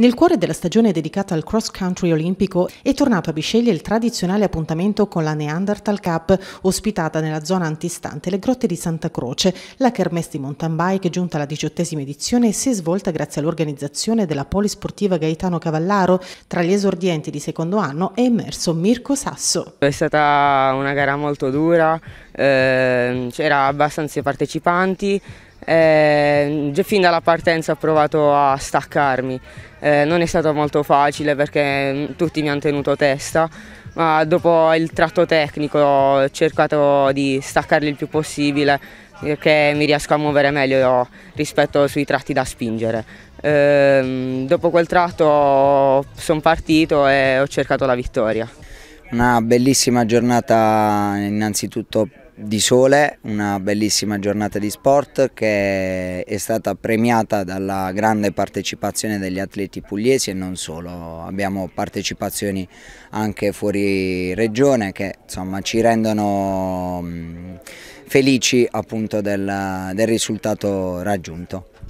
Nel cuore della stagione dedicata al cross country olimpico è tornato a Bisceglie il tradizionale appuntamento con la Neanderthal Cup ospitata nella zona antistante le grotte di Santa Croce. La kermesse di mountain bike giunta alla diciottesima edizione si è svolta grazie all'organizzazione della polisportiva Gaetano Cavallaro. Tra gli esordienti di secondo anno è immerso Mirko Sasso. È stata una gara molto dura, eh, c'era abbastanza partecipanti eh, fin dalla partenza ho provato a staccarmi, eh, non è stato molto facile perché mm, tutti mi hanno tenuto testa, ma dopo il tratto tecnico ho cercato di staccarli il più possibile perché eh, mi riesco a muovere meglio rispetto sui tratti da spingere. Eh, dopo quel tratto sono partito e ho cercato la vittoria. Una bellissima giornata innanzitutto di sole, una bellissima giornata di sport che è stata premiata dalla grande partecipazione degli atleti pugliesi e non solo, abbiamo partecipazioni anche fuori regione che insomma, ci rendono mm, felici appunto del, del risultato raggiunto.